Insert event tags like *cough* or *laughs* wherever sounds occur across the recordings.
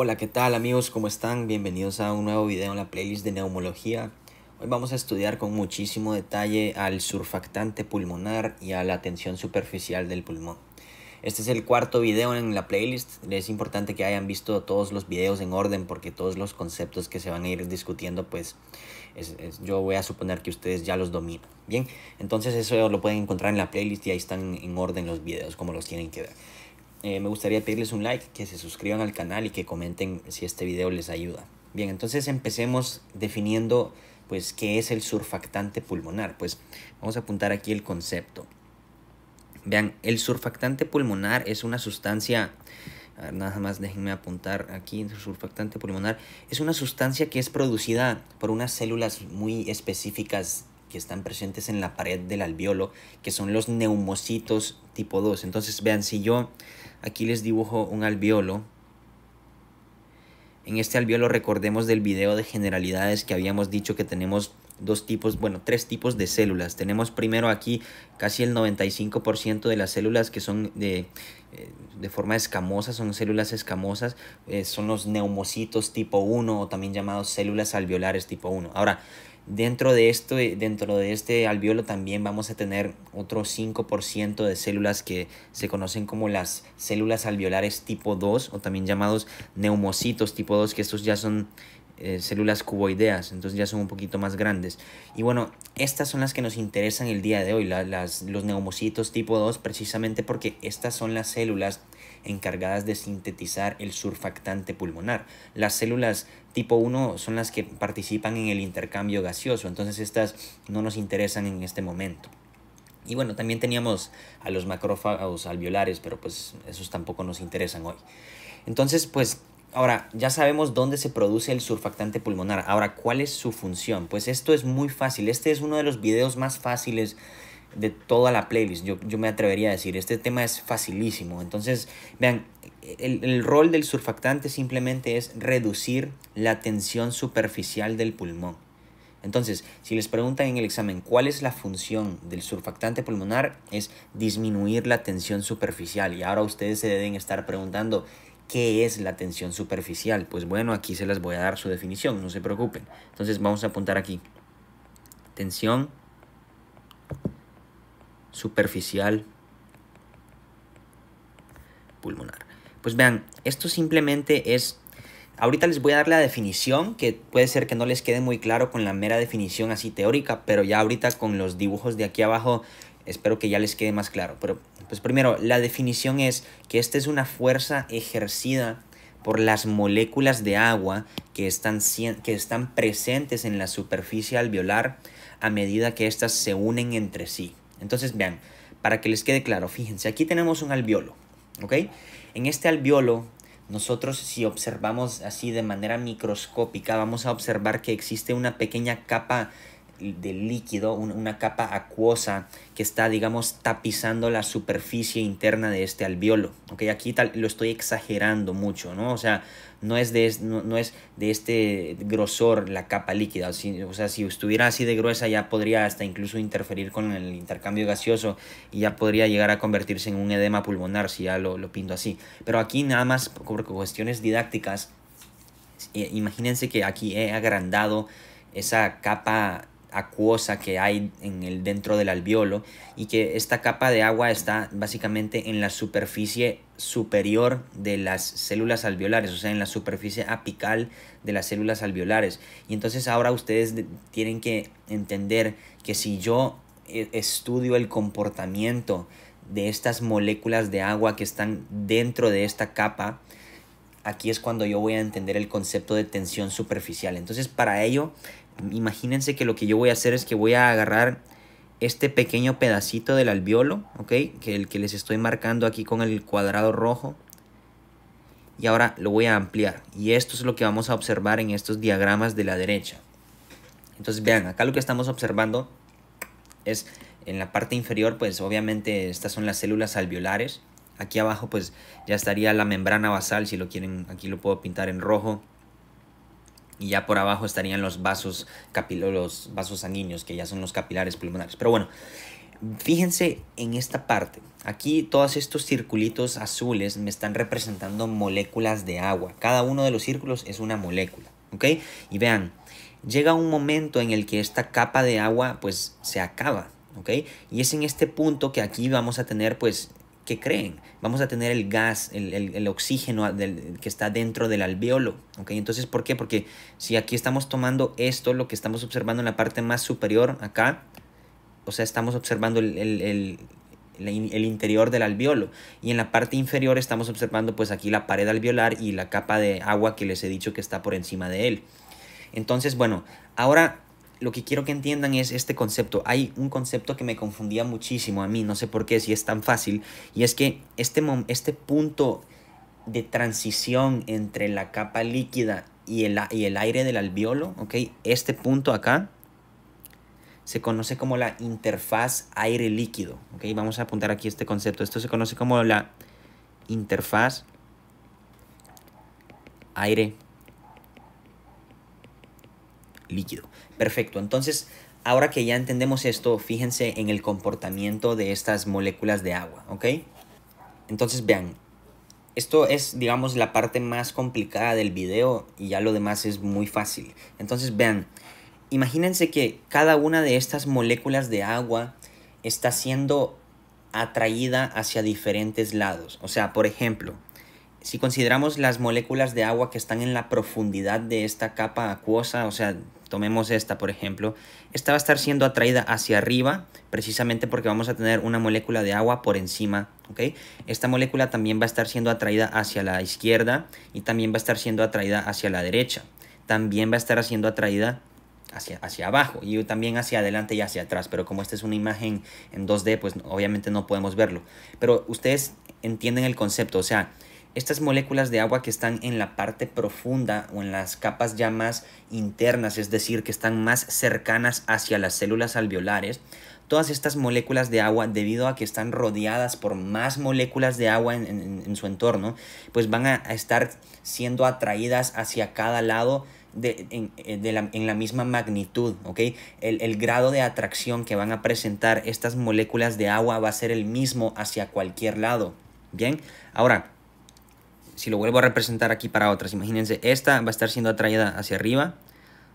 Hola, ¿qué tal amigos? ¿Cómo están? Bienvenidos a un nuevo video en la playlist de neumología. Hoy vamos a estudiar con muchísimo detalle al surfactante pulmonar y a la tensión superficial del pulmón. Este es el cuarto video en la playlist. Es importante que hayan visto todos los videos en orden porque todos los conceptos que se van a ir discutiendo, pues yo voy a suponer que ustedes ya los dominan. Bien, entonces eso lo pueden encontrar en la playlist y ahí están en orden los videos como los tienen que ver. Eh, me gustaría pedirles un like, que se suscriban al canal y que comenten si este video les ayuda. Bien, entonces empecemos definiendo pues qué es el surfactante pulmonar. Pues vamos a apuntar aquí el concepto. Vean, el surfactante pulmonar es una sustancia, nada más déjenme apuntar aquí, el surfactante pulmonar es una sustancia que es producida por unas células muy específicas que están presentes en la pared del alveolo, que son los neumocitos tipo 2. Entonces, vean, si yo Aquí les dibujo un alveolo. En este alveolo recordemos del video de generalidades que habíamos dicho que tenemos dos tipos, bueno, tres tipos de células. Tenemos primero aquí casi el 95% de las células que son de, eh, de forma escamosa, son células escamosas, eh, son los neumocitos tipo 1 o también llamados células alveolares tipo 1. Ahora, Dentro de, esto, eh, dentro de este alveolo también vamos a tener otro 5% de células que se conocen como las células alveolares tipo 2 o también llamados neumocitos tipo 2, que estos ya son eh, células cuboideas, entonces ya son un poquito más grandes. Y bueno, estas son las que nos interesan el día de hoy, las, los neumocitos tipo 2, precisamente porque estas son las células encargadas de sintetizar el surfactante pulmonar. Las células tipo 1 son las que participan en el intercambio gaseoso, entonces estas no nos interesan en este momento. Y bueno, también teníamos a los macrófagos alveolares, pero pues esos tampoco nos interesan hoy. Entonces, pues Ahora, ya sabemos dónde se produce el surfactante pulmonar. Ahora, ¿cuál es su función? Pues esto es muy fácil. Este es uno de los videos más fáciles de toda la playlist. Yo, me atrevería a decir, este tema es facilísimo. Entonces, vean, el, el, rol del surfactante simplemente es reducir la tensión superficial del pulmón. Entonces, si les preguntan en el examen cuál es la función del surfactante pulmonar, es disminuir la tensión superficial. Y ahora ustedes se deben estar preguntando, ¿qué es la tensión superficial? Pues bueno, aquí se las voy a dar su definición, no se preocupen. Entonces, vamos a apuntar aquí. Tensión superficial pulmonar. Pues vean, esto simplemente es... Ahorita les voy a dar la definición, que puede ser que no les quede muy claro con la mera definición así teórica, pero ya ahorita con los dibujos de aquí abajo espero que ya les quede más claro. Pero pues primero, la definición es que esta es una fuerza ejercida por las moléculas de agua que están, que están presentes en la superficie alveolar a medida que éstas se unen entre sí. Entonces, vean, para que les quede claro, fíjense, aquí tenemos un alveolo, ¿ok? En este alveolo, nosotros si observamos así de manera microscópica, vamos a observar que existe una pequeña capa de líquido, una capa acuosa que está, digamos, tapizando la superficie interna de este alveolo. ¿ok? Aquí lo estoy exagerando mucho, ¿no? O sea, no es de, no, es de este grosor la capa líquida. o sea, si estuviera así de gruesa ya podría hasta incluso interferir con el intercambio gaseoso y ya podría llegar a convertirse en un edema pulmonar si ya lo, pinto así. Pero aquí nada más por cuestiones didácticas, imagínense que aquí he agrandado esa capa acuosa que hay en el, dentro del alveolo y que esta capa de agua está básicamente en la superficie superior de las células alveolares, o sea, en la superficie apical de las células alveolares. Y entonces ahora ustedes tienen que entender que si yo eh, estudio el comportamiento de estas moléculas de agua que están dentro de esta capa, aquí es cuando yo voy a entender el concepto de tensión superficial. Entonces, para ello imagínense que lo que yo voy a hacer es que voy a agarrar este pequeño pedacito del alveolo, ¿ok? Que el que les estoy marcando aquí con el cuadrado rojo. Y ahora lo voy a ampliar. Y esto es lo que vamos a observar en estos diagramas de la derecha. Entonces vean, acá lo que estamos observando es en la parte inferior, pues obviamente estas son las células alveolares. Aquí abajo pues ya estaría la membrana basal, si lo quieren, aquí lo puedo pintar en rojo y ya por abajo estarían los vasos los vasos sanguíneos, que ya son los capilares pulmonares. Pero bueno, fíjense en esta parte. Aquí todos estos circulitos azules me están representando moléculas de agua. Cada uno de los círculos es una molécula, ¿ok? Y vean, llega un momento en el que esta capa de agua pues se acaba, ¿ok? Y es en este punto que aquí vamos a tener pues que creen. Vamos a tener el gas, el, oxígeno del, que está dentro del alveolo. ¿ok? Entonces, ¿por qué? Porque si aquí estamos tomando esto, lo que estamos observando en la parte más superior acá, o sea, estamos observando el, el interior del alveolo y en la parte inferior estamos observando pues aquí la pared alveolar y la capa de agua que les he dicho que está por encima de él entonces bueno ahora lo que quiero que entiendan es este concepto. Hay un concepto que me confundía muchísimo a mí, no sé por qué, si es tan fácil, y es que este, este punto de transición entre la capa líquida y el, aire del alveolo, ¿ok? Este punto acá se conoce como la interfaz aire-líquido, ¿ok? Vamos a apuntar aquí este concepto. Esto se conoce como la interfaz aire-líquido. Perfecto, entonces ahora que ya entendemos esto, fíjense en el comportamiento de estas moléculas de agua, ¿ok? Entonces vean, esto es digamos la parte más complicada del video y ya lo demás es muy fácil. Entonces vean, imagínense que cada una de estas moléculas de agua está siendo atraída hacia diferentes lados. O sea, por ejemplo, si consideramos las moléculas de agua que están en la profundidad de esta capa acuosa, o sea, tomemos esta por ejemplo, esta va a estar siendo atraída hacia arriba precisamente porque vamos a tener una molécula de agua por encima, ¿ok? Esta molécula también va a estar siendo atraída hacia la izquierda y también va a estar siendo atraída hacia la derecha. También va a estar siendo atraída hacia, hacia abajo y también hacia adelante y hacia atrás, pero como esta es una imagen en 2D, pues obviamente no podemos verlo. Pero ustedes entienden el concepto, o sea, estas moléculas de agua que están en la parte profunda o en las capas ya más internas, es decir, que están más cercanas hacia las células alveolares, todas estas moléculas de agua, debido a que están rodeadas por más moléculas de agua en, su entorno, pues van a, estar siendo atraídas hacia cada lado de, eh, en, la, misma magnitud, ¿ok? El, el grado de atracción que van a presentar estas moléculas de agua va a ser el mismo hacia cualquier lado, ¿bien? Ahora, si lo vuelvo a representar aquí para otras, imagínense, esta va a estar siendo atraída hacia arriba,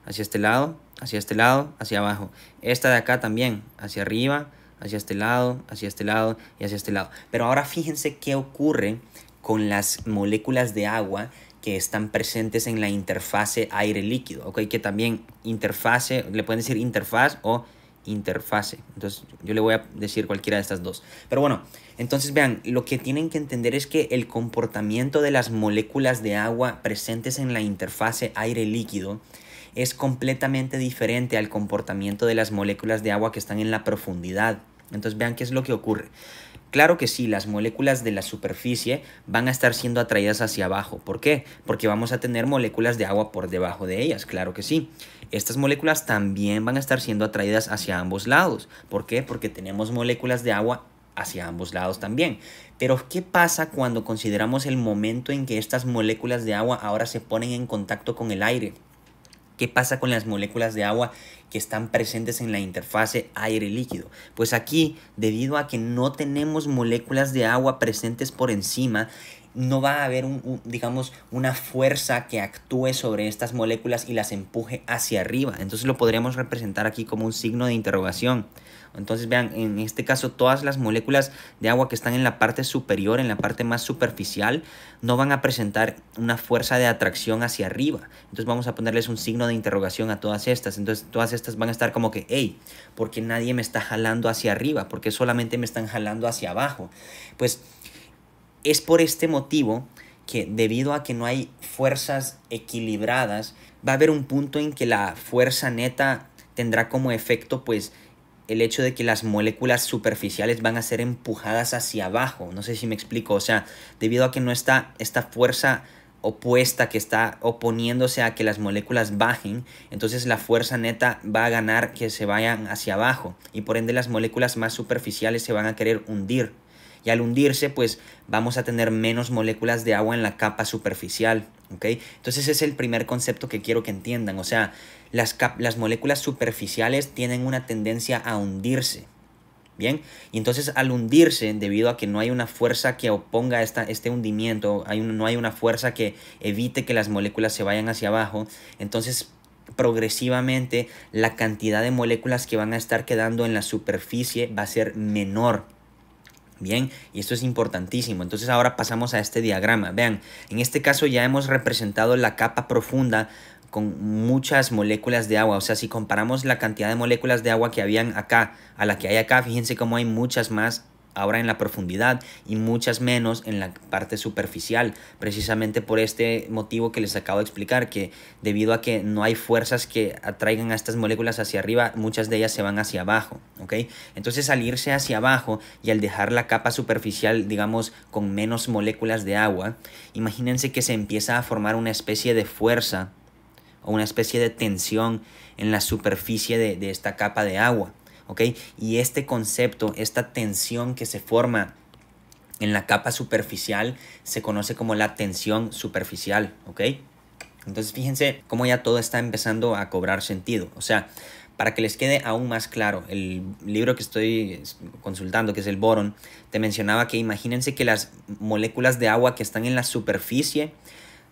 hacia este lado, hacia este lado, hacia abajo. Esta de acá también, hacia arriba, hacia este lado, hacia este lado y hacia este lado. Pero ahora fíjense qué ocurre con las moléculas de agua que están presentes en la interfase aire-líquido, ¿ok? Que también interfase, le pueden decir interfaz o interfase. Entonces yo le voy a decir cualquiera de estas dos. Pero bueno, entonces vean, lo que tienen que entender es que el comportamiento de las moléculas de agua presentes en la interfase aire-líquido es completamente diferente al comportamiento de las moléculas de agua que están en la profundidad. Entonces vean qué es lo que ocurre. Claro que sí, las moléculas de la superficie van a estar siendo atraídas hacia abajo. ¿Por qué? Porque vamos a tener moléculas de agua por debajo de ellas, claro que sí. Estas moléculas también van a estar siendo atraídas hacia ambos lados. ¿Por qué? Porque tenemos moléculas de agua hacia ambos lados también. Pero ¿qué pasa cuando consideramos el momento en que estas moléculas de agua ahora se ponen en contacto con el aire? ¿Qué pasa con las moléculas de agua que están presentes en la interfase aire-líquido? Pues aquí, debido a que no tenemos moléculas de agua presentes por encima, no va a haber, un, digamos, una fuerza que actúe sobre estas moléculas y las empuje hacia arriba. Entonces lo podríamos representar aquí como un signo de interrogación. Entonces vean, en este caso todas las moléculas de agua que están en la parte superior, en la parte más superficial, no van a presentar una fuerza de atracción hacia arriba. Entonces vamos a ponerles un signo de interrogación a todas estas. Entonces todas estas van a estar como que, hey, ¿por qué nadie me está jalando hacia arriba? porque solamente me están jalando hacia abajo? Pues es por este motivo que debido a que no hay fuerzas equilibradas, va a haber un punto en que la fuerza neta tendrá como efecto pues el hecho de que las moléculas superficiales van a ser empujadas hacia abajo. No sé si me explico, o sea, debido a que no está esta fuerza opuesta que está oponiéndose a que las moléculas bajen, entonces la fuerza neta va a ganar que se vayan hacia abajo y por ende las moléculas más superficiales se van a querer hundir y al hundirse pues vamos a tener menos moléculas de agua en la capa superficial. ¿okay? Entonces es el primer concepto que quiero que entiendan, o sea, las, las moléculas superficiales tienen una tendencia a hundirse. Bien, y entonces al hundirse, debido a que no hay una fuerza que oponga esta, este hundimiento, hay no hay una fuerza que evite que las moléculas se vayan hacia abajo, entonces progresivamente la cantidad de moléculas que van a estar quedando en la superficie va a ser menor. Bien, y esto es importantísimo. Entonces ahora pasamos a este diagrama. Vean, en este caso ya hemos representado la capa profunda con muchas moléculas de agua. O sea, si comparamos la cantidad de moléculas de agua que habían acá a la que hay acá, fíjense cómo hay muchas más ahora en la profundidad y muchas menos en la parte superficial, precisamente por este motivo que les acabo de explicar, que debido a que no hay fuerzas que atraigan a estas moléculas hacia arriba, muchas de ellas se van hacia abajo, ¿ok? Entonces al irse hacia abajo y al dejar la capa superficial, digamos, con menos moléculas de agua, imagínense que se empieza a formar una especie de fuerza o una especie de tensión en la superficie de, de esta capa de agua. Y este concepto, esta tensión que se forma en la capa superficial se conoce como la tensión superficial, ¿ok? Entonces fíjense cómo ya todo está empezando a cobrar sentido. O sea, para que les quede aún más claro, el libro que estoy consultando, que es el Boron, te mencionaba que imagínense que las moléculas de agua que están en la superficie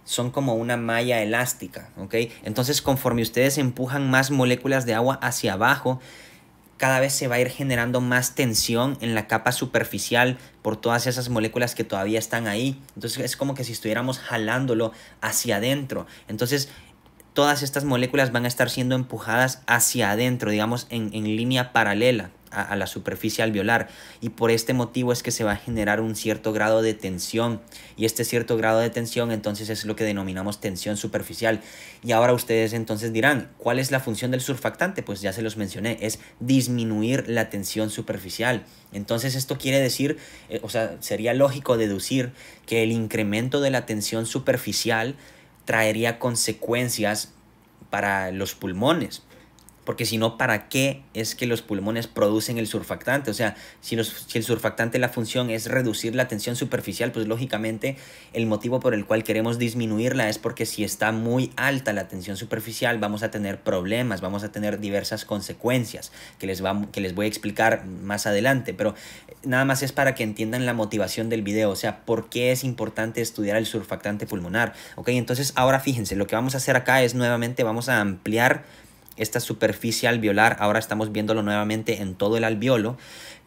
son como una malla elástica, ¿ok? Entonces conforme ustedes empujan más moléculas de agua hacia abajo, cada vez se va a ir generando más tensión en la capa superficial por todas esas moléculas que todavía están ahí. Entonces es como que si estuviéramos jalándolo hacia adentro. Entonces todas estas moléculas van a estar siendo empujadas hacia adentro, digamos, en, en línea paralela a, la superficie alveolar. Y por este motivo es que se va a generar un cierto grado de tensión. Y este cierto grado de tensión entonces es lo que denominamos tensión superficial. Y ahora ustedes entonces dirán, ¿cuál es la función del surfactante? Pues ya se los mencioné, es disminuir la tensión superficial. Entonces esto quiere decir, eh, o sea, sería lógico deducir que el incremento de la tensión superficial traería consecuencias para los pulmones. Porque si no, ¿para qué es que los pulmones producen el surfactante? O sea, si, el surfactante, la función es reducir la tensión superficial, pues lógicamente el motivo por el cual queremos disminuirla es porque si está muy alta la tensión superficial, vamos a tener problemas, vamos a tener diversas consecuencias que les, que les voy a explicar más adelante. Pero eh, nada más es para que entiendan la motivación del video, o sea, por qué es importante estudiar el surfactante pulmonar. Ok, entonces ahora fíjense, lo que vamos a hacer acá es nuevamente vamos a ampliar esta superficie alveolar, ahora estamos viéndolo nuevamente en todo el alveolo,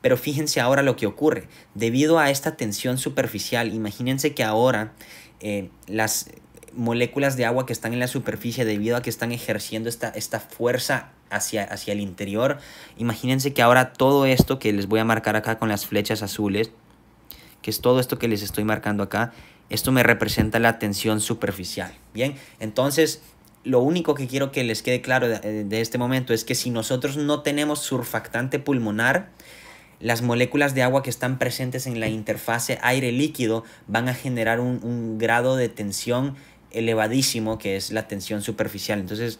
pero fíjense ahora lo que ocurre. Debido a esta tensión superficial, imagínense que ahora eh, las moléculas de agua que están en la superficie debido a que están ejerciendo esta, esta fuerza hacia, hacia el interior, imagínense que ahora todo esto que les voy a marcar acá con las flechas azules, que es todo esto que les estoy marcando acá, esto me representa la tensión superficial. Bien, entonces lo único que quiero que les quede claro eh, de, este momento es que si nosotros no tenemos surfactante pulmonar, las moléculas de agua que están presentes en la interfase aire-líquido van a generar un, un, grado de tensión elevadísimo, que es la tensión superficial. Entonces,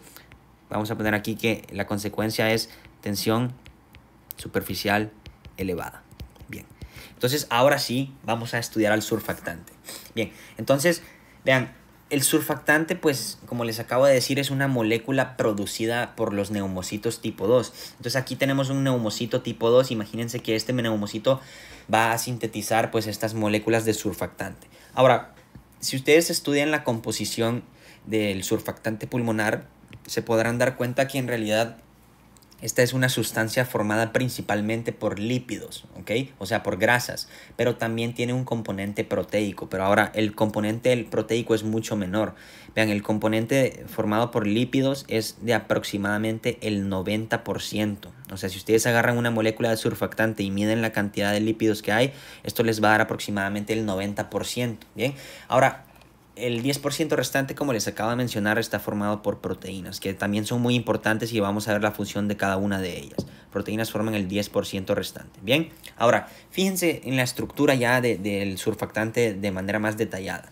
vamos a poner aquí que la consecuencia es tensión superficial elevada. Bien. Entonces, ahora sí, vamos a estudiar al surfactante. Bien, entonces, vean, el surfactante, pues, como les acabo de decir, es una molécula producida por los neumocitos tipo 2. Entonces aquí tenemos un neumocito tipo 2. Imagínense que este neumocito va a sintetizar pues estas moléculas de surfactante. Ahora, si ustedes estudian la composición del surfactante pulmonar, se podrán dar cuenta que en realidad esta es una sustancia formada principalmente por lípidos, ¿ok? O sea, por grasas, pero también tiene un componente proteico, pero ahora el componente proteico es mucho menor. Vean, el componente formado por lípidos es de aproximadamente el 90%. O sea, si ustedes agarran una molécula de surfactante y miden la cantidad de lípidos que hay, esto les va a dar aproximadamente el 90%, ¿bien? Ahora, el 10% restante, como les acabo de mencionar, está formado por proteínas, que también son muy importantes y vamos a ver la función de cada una de ellas. Proteínas forman el 10% restante. Bien, ahora fíjense en la estructura ya del surfactante de manera más detallada.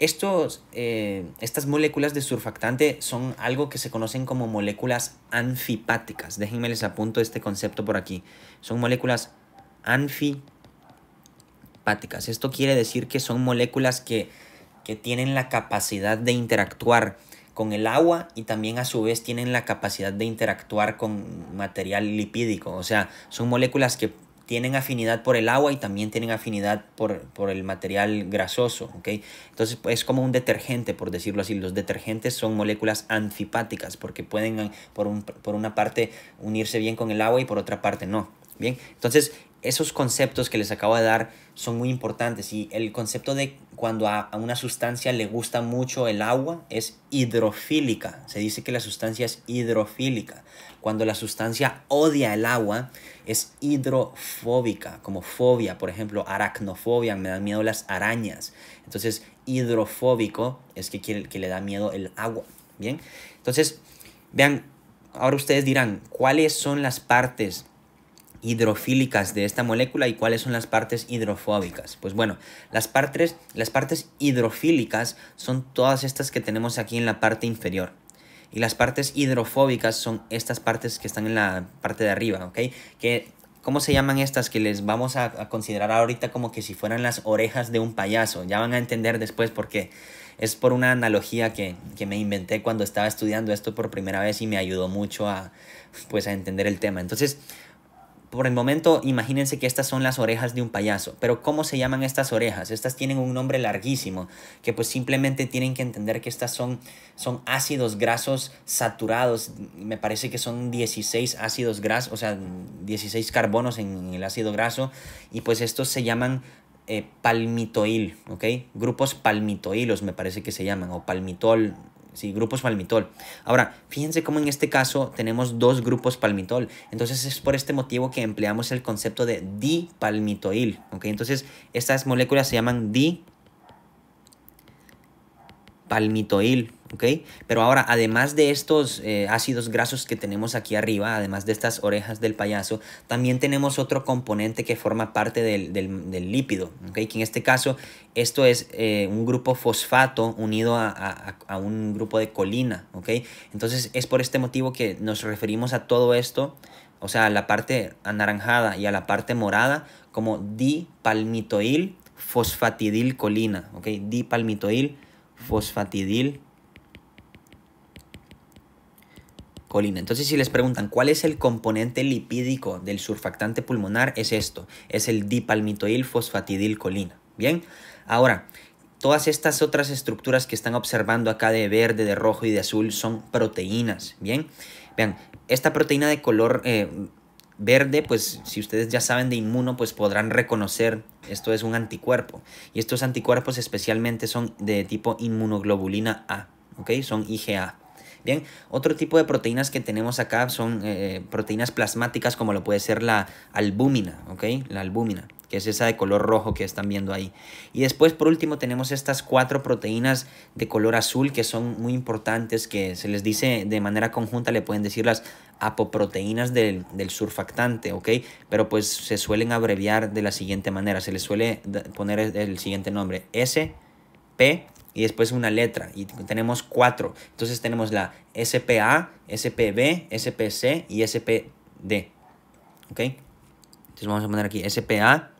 Estos, eh, estas moléculas de surfactante son algo que se conocen como moléculas anfipáticas. Déjenme les apunto este concepto por aquí. Son moléculas anfipáticas. Esto quiere decir que son moléculas que que tienen la capacidad de interactuar con el agua y también a su vez tienen la capacidad de interactuar con material lipídico. O sea, son moléculas que tienen afinidad por el agua y también tienen afinidad por, el material grasoso. Entonces pues, es como un detergente, por decirlo así. Los detergentes son moléculas antipáticas porque pueden eh, por, por una parte unirse bien con el agua y por otra parte no. Bien, entonces esos conceptos que les acabo de dar son muy importantes y el concepto de cuando a, una sustancia le gusta mucho el agua es hidrofílica. Se dice que la sustancia es hidrofílica. Cuando la sustancia odia el agua es hidrofóbica, como fobia, por ejemplo, aracnofobia, me dan miedo las arañas. Entonces, hidrofóbico es que, quiere, que le da miedo el agua. Bien, entonces, vean, ahora ustedes dirán, ¿cuáles son las partes? hidrofílicas de esta molécula y cuáles son las partes hidrofóbicas. Pues bueno, las partes, las partes hidrofílicas son todas estas que tenemos aquí en la parte inferior. Y las partes hidrofóbicas son estas partes que están en la parte de arriba, ¿ok? Que, ¿Cómo se llaman estas que les vamos a, considerar ahorita como que si fueran las orejas de un payaso? Ya van a entender después por qué. Es por una analogía que, que me inventé cuando estaba estudiando esto por primera vez y me ayudó mucho a, pues, a entender el tema. Entonces, por el momento, imagínense que estas son las orejas de un payaso. Pero ¿cómo se llaman estas orejas? Estas tienen un nombre larguísimo, que pues simplemente tienen que entender que estas son, son ácidos grasos saturados. Me parece que son 16 ácidos grasos, o sea, 16 carbonos en, el ácido graso. Y pues estos se llaman eh, palmitoil, ¿ok? Grupos palmitoilos me parece que se llaman, o palmitol, sí, grupos palmitol. Ahora, fíjense cómo en este caso tenemos dos grupos palmitol. Entonces es por este motivo que empleamos el concepto de dipalmitoil. okay Entonces estas moléculas se llaman di palmitoil, ¿ok? Pero ahora, además de estos eh, ácidos grasos que tenemos aquí arriba, además de estas orejas del payaso, también tenemos otro componente que forma parte del, lípido, ¿ok? Que en este caso, esto es eh, un grupo fosfato unido a, un grupo de colina, ¿ok? Entonces, es por este motivo que nos referimos a todo esto, o sea, a la parte anaranjada y a la parte morada, como dipalmitoil colina, ¿ok? Dipalmitoil fosfatidil colina. Entonces, si les preguntan cuál es el componente lipídico del surfactante pulmonar, es esto, es el dipalmitoil fosfatidil colina. Bien, ahora, todas estas otras estructuras que están observando acá de verde, de rojo y de azul son proteínas. Bien, vean, esta proteína de color... Eh, verde, pues si ustedes ya saben de inmuno, pues podrán reconocer esto es un anticuerpo. Y estos anticuerpos especialmente son de tipo inmunoglobulina A, ¿ok? Son IgA. Bien, otro tipo de proteínas que tenemos acá son eh, proteínas plasmáticas como lo puede ser la albúmina, ¿ok? La albúmina, que es esa de color rojo que están viendo ahí. Y después, por último, tenemos estas cuatro proteínas de color azul que son muy importantes, que se les dice de manera conjunta, le pueden decir las apoproteínas del, surfactante, ¿ok? Pero pues se suelen abreviar de la siguiente manera, se les suele poner el siguiente nombre, S, P y después una letra, y tenemos cuatro, entonces tenemos la SPA, SPB, SPC y SPD, ¿ok? Entonces vamos a poner aquí SPA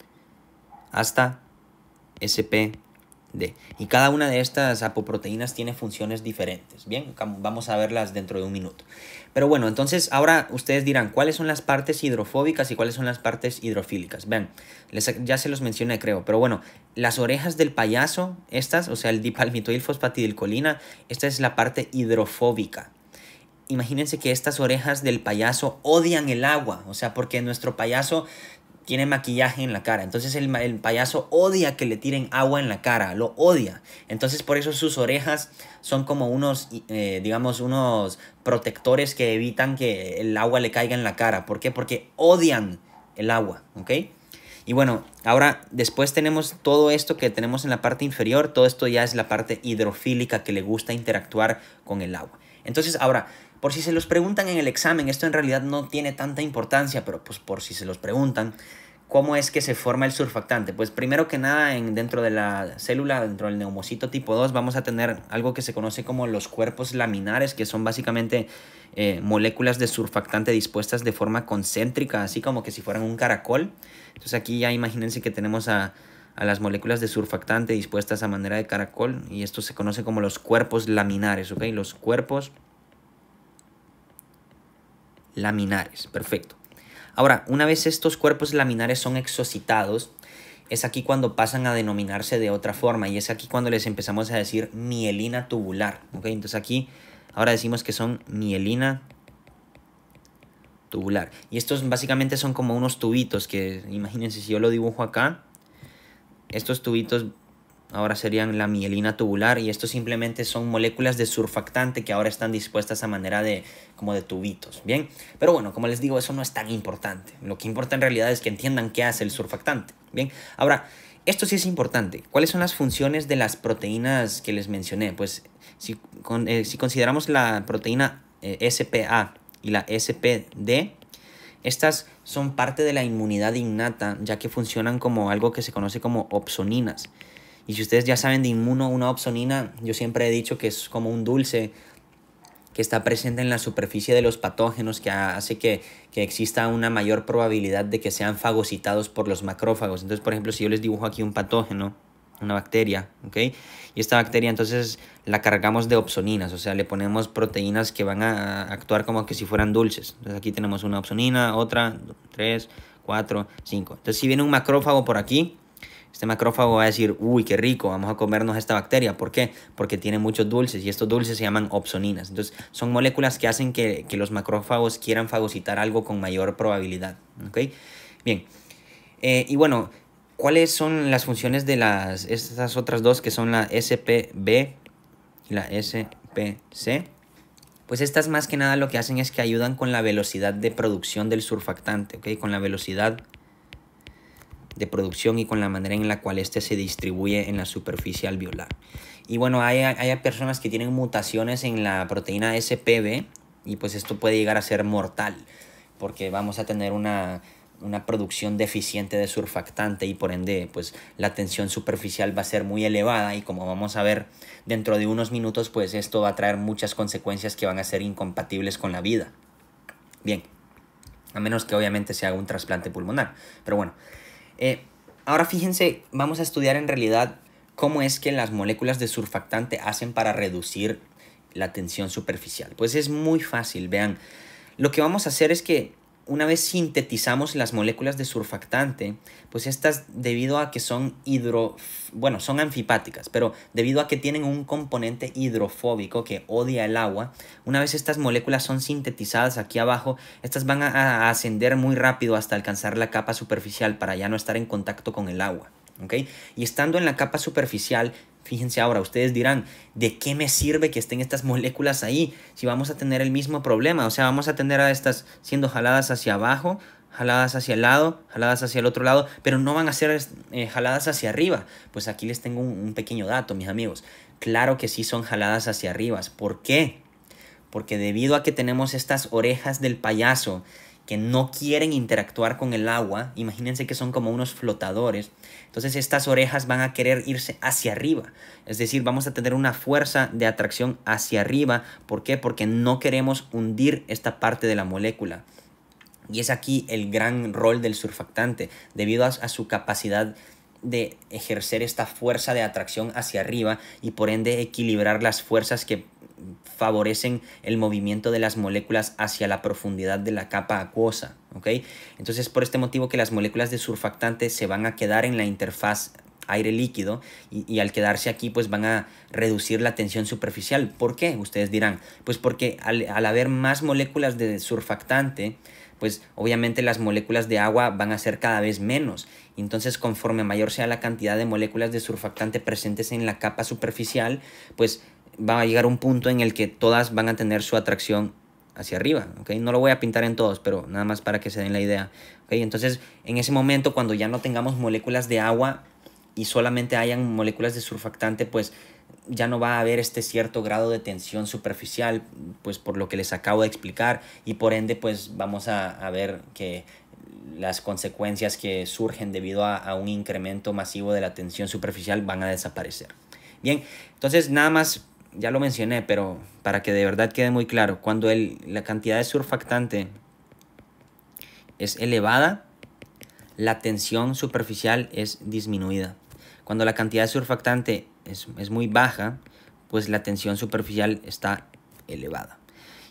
hasta SP y cada una de estas apoproteínas tiene funciones diferentes. Bien, vamos a verlas dentro de un minuto. Pero bueno, entonces ahora ustedes dirán cuáles son las partes hidrofóbicas y cuáles son las partes hidrofílicas. Ven, ya se los mencioné creo, pero bueno, las orejas del payaso, estas, o sea, el dipalmitoilfosfatidilcolina, esta es la parte hidrofóbica imagínense que estas orejas del payaso odian el agua, o sea, porque nuestro payaso tiene maquillaje en la cara. Entonces el, payaso odia que le tiren agua en la cara, lo odia. Entonces por eso sus orejas son como unos, eh, digamos, unos protectores que evitan que el agua le caiga en la cara. ¿Por qué? Porque odian el agua, ¿ok? Y bueno, ahora después tenemos todo esto que tenemos en la parte inferior, todo esto ya es la parte hidrofílica que le gusta interactuar con el agua. Entonces ahora, por si se los preguntan en el examen, esto en realidad no tiene tanta importancia, pero pues por si se los preguntan, ¿cómo es que se forma el surfactante? Pues primero que nada, en, dentro de la célula, dentro del neumocito tipo 2, vamos a tener algo que se conoce como los cuerpos laminares, que son básicamente eh, moléculas de surfactante dispuestas de forma concéntrica, así como que si fueran un caracol. Entonces aquí ya imagínense que tenemos a, a las moléculas de surfactante dispuestas a manera de caracol, y esto se conoce como los cuerpos laminares, ¿ok? Los cuerpos laminares. Perfecto. Ahora, una vez estos cuerpos laminares son exocitados, es aquí cuando pasan a denominarse de otra forma y es aquí cuando les empezamos a decir mielina tubular. ¿ok? Entonces aquí ahora decimos que son mielina tubular. Y estos básicamente son como unos tubitos que imagínense si yo lo dibujo acá. Estos tubitos ahora serían la mielina tubular y esto simplemente son moléculas de surfactante que ahora están dispuestas a manera de como de tubitos, ¿bien? Pero bueno, como les digo, eso no es tan importante. Lo que importa en realidad es que entiendan qué hace el surfactante, ¿bien? Ahora, esto sí es importante. ¿Cuáles son las funciones de las proteínas que les mencioné? Pues si, eh, consideramos la proteína eh, SPA y la SPD, estas son parte de la inmunidad innata, ya que funcionan como algo que se conoce como opsoninas. Y si ustedes ya saben de inmuno, una opsonina, yo siempre he dicho que es como un dulce que está presente en la superficie de los patógenos que hace que, que, exista una mayor probabilidad de que sean fagocitados por los macrófagos. Entonces, por ejemplo, si yo les dibujo aquí un patógeno, una bacteria, ¿ok? Y esta bacteria entonces la cargamos de opsoninas, o sea, le ponemos proteínas que van a actuar como que si fueran dulces. Entonces aquí tenemos una opsonina, otra, tres, cuatro, cinco. Entonces si viene un macrófago por aquí, este macrófago va a decir, uy, qué rico, vamos a comernos esta bacteria. ¿Por qué? Porque tiene muchos dulces y estos dulces se llaman opsoninas. Entonces, son moléculas que hacen que, los macrófagos quieran fagocitar algo con mayor probabilidad. ¿Ok? Bien. Eh, y bueno, ¿cuáles son las funciones de las, estas otras dos que son la SPB y la SPC? Pues estas más que nada lo que hacen es que ayudan con la velocidad de producción del surfactante, ¿ok? Con la velocidad de producción y con la manera en la cual éste se distribuye en la superficie alveolar. Y bueno, hay, personas que tienen mutaciones en la proteína SPB y pues esto puede llegar a ser mortal porque vamos a tener una, una producción deficiente de surfactante y por ende pues la tensión superficial va a ser muy elevada y como vamos a ver dentro de unos minutos pues esto va a traer muchas consecuencias que van a ser incompatibles con la vida. Bien, a menos que obviamente se haga un trasplante pulmonar, pero bueno. Eh, ahora fíjense, vamos a estudiar en realidad cómo es que las moléculas de surfactante hacen para reducir la tensión superficial. Pues es muy fácil, vean. Lo que vamos a hacer es que una vez sintetizamos las moléculas de surfactante, pues estas debido a que son hidro, bueno, son anfipáticas, pero debido a que tienen un componente hidrofóbico que odia el agua, una vez estas moléculas son sintetizadas aquí abajo, estas van a, ascender muy rápido hasta alcanzar la capa superficial para ya no estar en contacto con el agua. ¿okay? Y estando en la capa superficial, Fíjense ahora, ustedes dirán, ¿de qué me sirve que estén estas moléculas ahí si vamos a tener el mismo problema? O sea, vamos a tener a estas siendo jaladas hacia abajo, jaladas hacia el lado, jaladas hacia el otro lado, pero no van a ser eh, jaladas hacia arriba. Pues aquí les tengo un pequeño dato, mis amigos. Claro que sí son jaladas hacia arriba. ¿Por qué? Porque debido a que tenemos estas orejas del payaso que no quieren interactuar con el agua, imagínense que son como unos flotadores, entonces estas orejas van a querer irse hacia arriba. Es decir, vamos a tener una fuerza de atracción hacia arriba. ¿Por qué? Porque no queremos hundir esta parte de la molécula. Y es aquí el gran rol del surfactante, debido a, su capacidad de ejercer esta fuerza de atracción hacia arriba y por ende equilibrar las fuerzas que favorecen el movimiento de las moléculas hacia la profundidad de la capa acuosa. ¿okay? Entonces, por este motivo que las moléculas de surfactante se van a quedar en la interfaz aire líquido y, al quedarse aquí pues van a reducir la tensión superficial. ¿Por qué? Ustedes dirán, pues porque al, al, haber más moléculas de surfactante, pues obviamente las moléculas de agua van a ser cada vez menos. Entonces conforme mayor sea la cantidad de moléculas de surfactante presentes en la capa superficial, pues va a llegar un punto en el que todas van a tener su atracción hacia arriba, okay. No lo voy a pintar en todos, pero nada más para que se den la idea, okay. Entonces, en ese momento, cuando ya no tengamos moléculas de agua y solamente hayan moléculas de surfactante, pues ya no va a haber este cierto grado de tensión superficial, pues por lo que les acabo de explicar, y por ende, pues vamos a, ver que las consecuencias que surgen debido a, a un incremento masivo de la tensión superficial van a desaparecer. Bien, entonces nada más ya lo mencioné, pero para que de verdad quede muy claro, cuando la cantidad de surfactante es elevada, la tensión superficial es disminuida. Cuando la cantidad de surfactante es, es muy baja, pues la tensión superficial está elevada.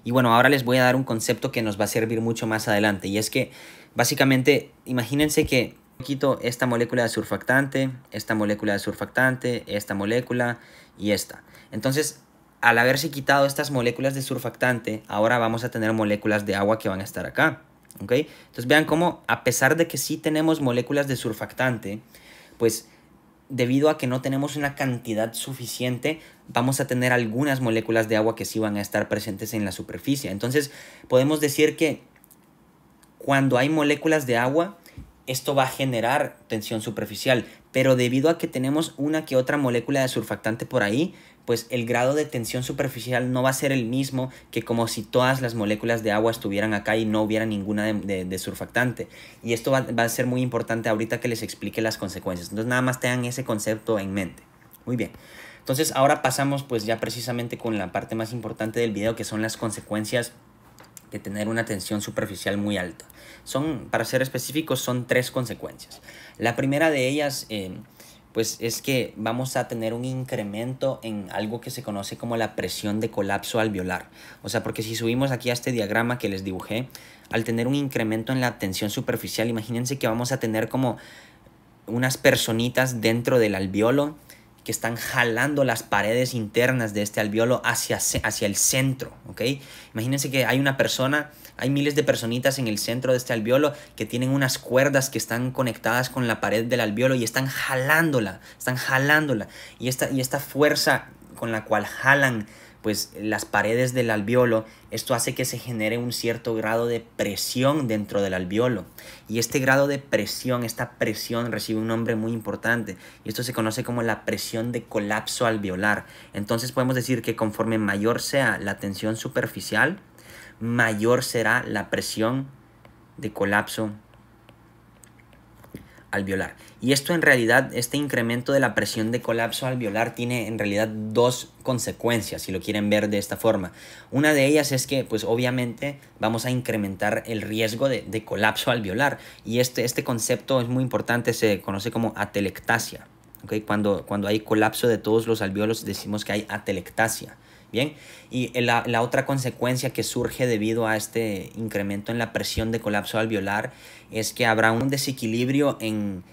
Y bueno, ahora les voy a dar un concepto que nos va a servir mucho más adelante. Y es que básicamente, imagínense que quito esta molécula de surfactante, esta molécula de surfactante, esta molécula y esta. Entonces, al haberse quitado estas moléculas de surfactante, ahora vamos a tener moléculas de agua que van a estar acá. ¿ok? Entonces vean cómo, a pesar de que sí tenemos moléculas de surfactante, pues debido a que no tenemos una cantidad suficiente, vamos a tener algunas moléculas de agua que sí van a estar presentes en la superficie. Entonces podemos decir que cuando hay moléculas de agua, esto va a generar tensión superficial, pero debido a que tenemos una que otra molécula de surfactante por ahí, pues el grado de tensión superficial no va a ser el mismo que como si todas las moléculas de agua estuvieran acá y no hubiera ninguna de, surfactante. Y esto va, a ser muy importante ahorita que les explique las consecuencias. Entonces nada más tengan ese concepto en mente. Muy bien. Entonces ahora pasamos pues ya precisamente con la parte más importante del video que son las consecuencias de tener una tensión superficial muy alta. Son, para ser específicos, son tres consecuencias. La primera de ellas... Eh, pues es que vamos a tener un incremento en algo que se conoce como la presión de colapso alveolar. O sea, porque si subimos aquí a este diagrama que les dibujé, al tener un incremento en la tensión superficial, imagínense que vamos a tener como unas personitas dentro del alveolo que están jalando las paredes internas de este alveolo hacia, hacia el centro, ¿ok? Imagínense que hay una persona hay miles de personitas en el centro de este alveolo que tienen unas cuerdas que están conectadas con la pared del alveolo y están jalándola, están jalándola. Y esta, y esta fuerza con la cual jalan pues las paredes del alveolo, esto hace que se genere un cierto grado de presión dentro del alveolo. Y este grado de presión, esta presión recibe un nombre muy importante y esto se conoce como la presión de colapso alveolar. Entonces podemos decir que conforme mayor sea la tensión superficial, mayor será la presión de colapso alveolar. Y esto en realidad, este incremento de la presión de colapso alveolar tiene en realidad dos consecuencias, si lo quieren ver de esta forma. Una de ellas es que, pues obviamente, vamos a incrementar el riesgo de, colapso alveolar. Y este, este concepto es muy importante, se conoce como atelectasia. Cuando, cuando hay colapso de todos los alveolos, decimos que hay atelectasia. Bien, y eh, la, la, otra consecuencia que surge debido a este incremento en la presión de colapso alveolar es que habrá un desequilibrio en,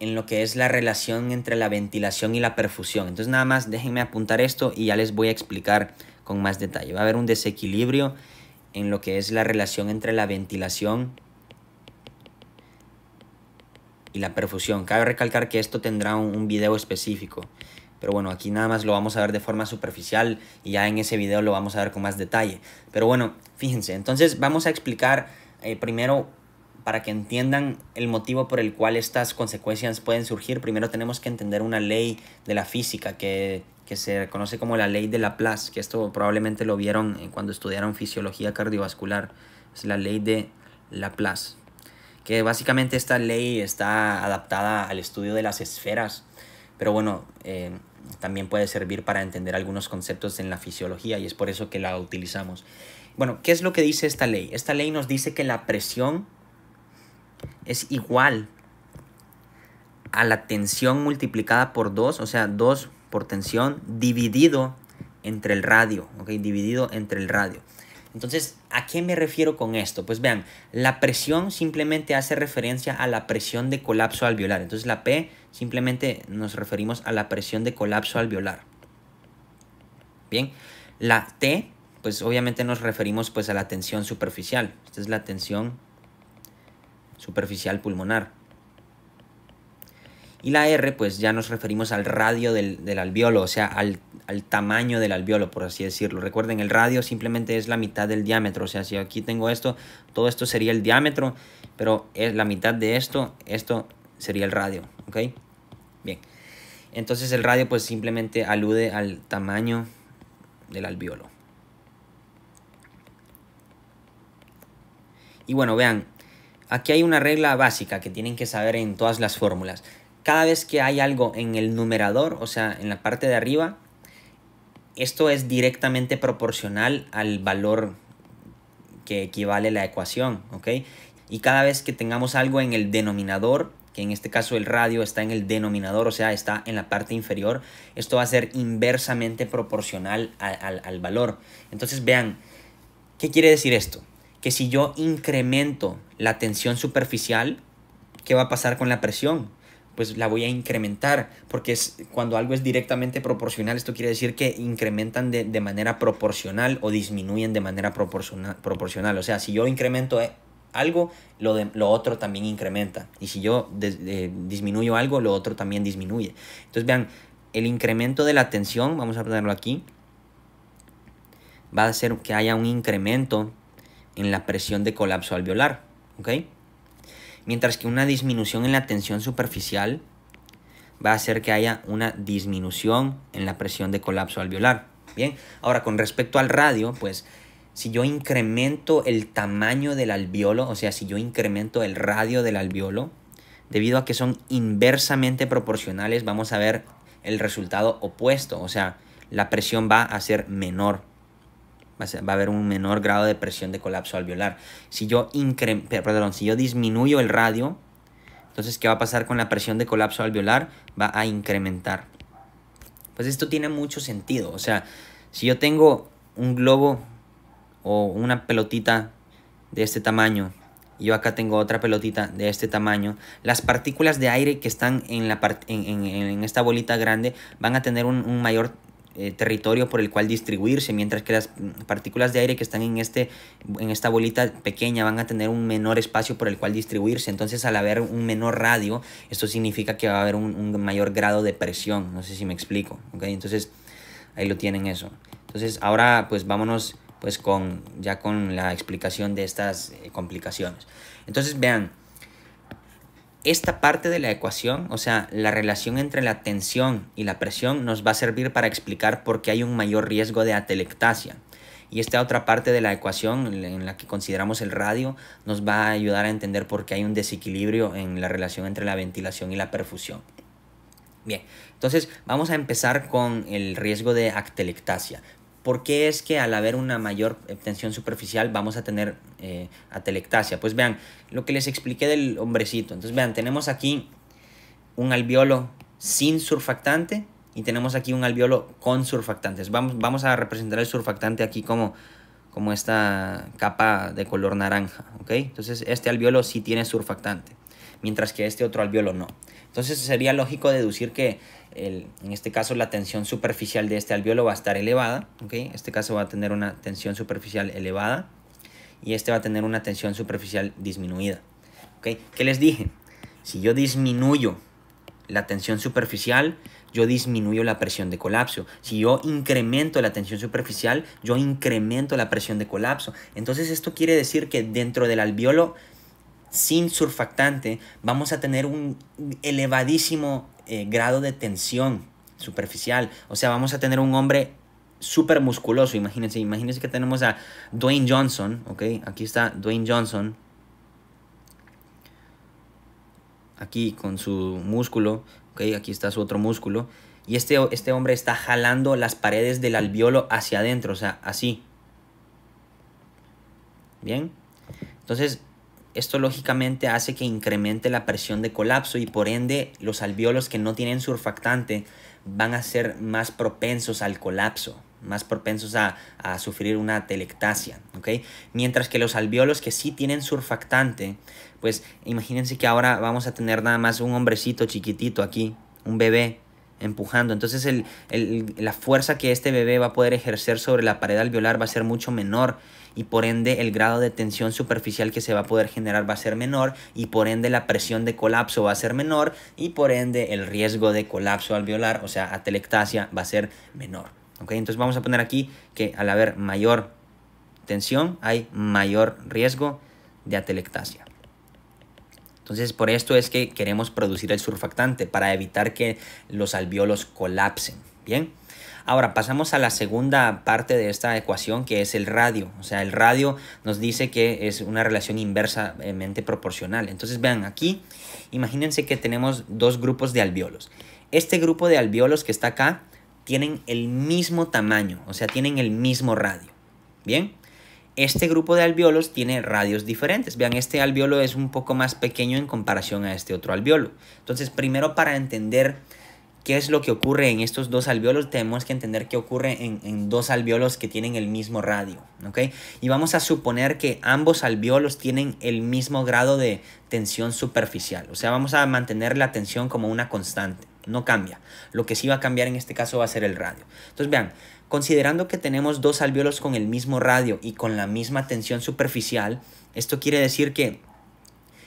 en lo que es la relación entre la ventilación y la perfusión. Entonces nada más déjenme apuntar esto y ya les voy a explicar con más detalle. Va a haber un desequilibrio en lo que es la relación entre la ventilación y la perfusión. Cabe recalcar que esto tendrá un, un video específico. Pero bueno, aquí nada más lo vamos a ver de forma superficial y ya en ese video lo vamos a ver con más detalle. Pero bueno, fíjense, entonces vamos a explicar eh, primero para que entiendan el motivo por el cual estas consecuencias pueden surgir, primero tenemos que entender una ley de la física que, se conoce como la ley de Laplace, que esto probablemente lo vieron eh, cuando estudiaron fisiología cardiovascular, es la ley de Laplace, que básicamente esta ley está adaptada al estudio de las esferas, pero bueno, eh, también puede servir para entender algunos conceptos en la fisiología y es por eso que la utilizamos. Bueno, ¿qué es lo que dice esta ley? Esta ley nos dice que la presión es igual a la tensión multiplicada por 2, o sea, 2 por tensión dividido entre el radio, ¿ok? Dividido entre el radio. Entonces, ¿a qué me refiero con esto? Pues vean, la presión simplemente hace referencia a la presión de colapso alveolar. Entonces, la P simplemente nos referimos a la presión de colapso alveolar. Bien, la T, pues obviamente nos referimos pues a la tensión superficial. Esta es la tensión superficial pulmonar. Y la R, pues ya nos referimos al radio del, del alveolo, o sea, al, tamaño del alveolo, por así decirlo. Recuerden, el radio simplemente es la mitad del diámetro, o sea, si aquí tengo esto, todo esto sería el diámetro, pero es la mitad de esto, esto sería el radio, ¿ok? Bien. Entonces el radio pues simplemente alude al tamaño del alveolo. Y bueno, vean, aquí hay una regla básica que tienen que saber en todas las fórmulas cada vez que hay algo en el numerador, o sea, en la parte de arriba, esto es directamente proporcional al valor que equivale la ecuación, ¿ok? Y cada vez que tengamos algo en el denominador, que en este caso el radio está en el denominador, o sea, está en la parte inferior, esto va a ser inversamente proporcional al, al valor. Entonces vean, ¿qué quiere decir esto? Que si yo incremento la tensión superficial, ¿qué va a pasar con la presión? pues la voy a incrementar, porque es, cuando algo es directamente proporcional, esto quiere decir que incrementan de, manera proporcional o disminuyen de manera proporcional. O sea, si yo incremento eh, algo, lo, lo otro también incrementa. Y si yo eh, disminuyo algo, lo otro también disminuye. Entonces vean, el incremento de la tensión, vamos a ponerlo aquí, va a hacer que haya un incremento en la presión de colapso alveolar. ¿Ok? mientras que una disminución en la tensión superficial va a hacer que haya una disminución en la presión de colapso alveolar. Bien, ahora con respecto al radio, pues si yo incremento el tamaño del alveolo, o sea, si yo incremento el radio del alveolo, debido a que son inversamente proporcionales, vamos a ver el resultado opuesto, o sea, la presión va a ser menor. Va a, haber un menor grado de presión de colapso alveolar. Si yo, incre perdón, si yo disminuyo el radio, entonces, ¿qué va a pasar con la presión de colapso alveolar? Va a incrementar. Pues esto tiene mucho sentido. O sea, si yo tengo un globo o una pelotita de este tamaño y yo acá tengo otra pelotita de este tamaño, las partículas de aire que están en, la en, esta bolita grande van a tener un, un mayor eh, territorio por el cual distribuirse, mientras que las partículas de aire que están en, este, en esta bolita pequeña van a tener un menor espacio por el cual distribuirse. Entonces, al haber un menor radio, esto significa que va a haber un, mayor grado de presión. No sé si me explico. ¿okay? Entonces, ahí lo tienen eso. Entonces, ahora pues vámonos pues con ya con la explicación de estas eh, complicaciones. Entonces, vean, esta parte de la ecuación, o sea, la relación entre la tensión y la presión, nos va a servir para explicar por qué hay un mayor riesgo de atelectasia. Y esta otra parte de la ecuación en la que consideramos el radio nos va a ayudar a entender por qué hay un desequilibrio en la relación entre la ventilación y la perfusión. Bien, entonces vamos a empezar con el riesgo de actelectasia. ¿Por qué es que al haber una mayor eh, tensión superficial vamos a tener eh, atelectasia? Pues vean, lo que les expliqué del hombrecito. Entonces vean, tenemos aquí un alveolo sin surfactante y tenemos aquí un alveolo con surfactantes. Vamos, vamos a representar el surfactante aquí como, como esta capa de color naranja, Entonces este alveolo sí tiene surfactante, mientras que este otro alveolo no. Entonces sería lógico deducir que en este caso la tensión superficial de este alveolo va a estar elevada, ¿okay? este caso va a tener una tensión superficial elevada y este va a tener una tensión superficial disminuida. ¿okay? ¿Qué les dije? Si yo disminuyo la tensión superficial, yo disminuyo la presión de colapso. Si yo incremento la tensión superficial, yo incremento la presión de colapso. Entonces esto quiere decir que dentro del albiolo sin surfactante, vamos a tener un elevadísimo eh, grado de tensión superficial. O sea, vamos a tener un hombre súper musculoso. Imagínense, imagínense que tenemos a Dwayne Johnson, Aquí está Dwayne Johnson. Aquí con su músculo, Aquí está su otro músculo. Y este, este hombre está jalando las paredes del alveolo hacia adentro, o sea, así. ¿Bien? Entonces, esto lógicamente hace que incremente la presión de colapso y por ende los alveolos que no tienen surfactante van a ser más propensos al colapso, más propensos a, sufrir una telectasia, Mientras que los alveolos que sí tienen surfactante, pues imagínense que ahora vamos a tener nada más un hombrecito chiquitito aquí, un bebé, empujando. Entonces la fuerza que este bebé va a poder ejercer sobre la pared alveolar va a ser mucho menor y por ende el grado de tensión superficial que se va a poder generar va a ser menor y por ende la presión de colapso va a ser menor y por ende el riesgo de colapso alveolar, o sea, atelectasia, va a ser menor. Entonces vamos a poner aquí que al haber mayor tensión hay mayor riesgo de atelectasia. Entonces, por esto es que queremos producir el surfactante para evitar que los alveolos colapsen. Bien. Ahora pasamos a la segunda parte de esta ecuación que es el radio. O sea, el radio nos dice que es una relación inversamente proporcional. Entonces vean aquí, imagínense que tenemos dos grupos de alveolos. Este grupo de alveolos que está acá tienen el mismo tamaño, o sea, tienen el mismo radio. ¿Bien? Este grupo de alveolos tiene radios diferentes. Vean, este alveolo es un poco más pequeño en comparación a este otro alveolo. Entonces, primero para entender qué es lo que ocurre en estos dos alveolos, tenemos que entender qué ocurre en, dos alveolos que tienen el mismo radio. ¿okay? Y vamos a suponer que ambos alveolos tienen el mismo grado de tensión superficial. O sea, vamos a mantener la tensión como una constante. No cambia. Lo que sí va a cambiar en este caso va a ser el radio. Entonces, vean, Considerando que tenemos dos alvéolos con el mismo radio y con la misma tensión superficial, esto quiere decir que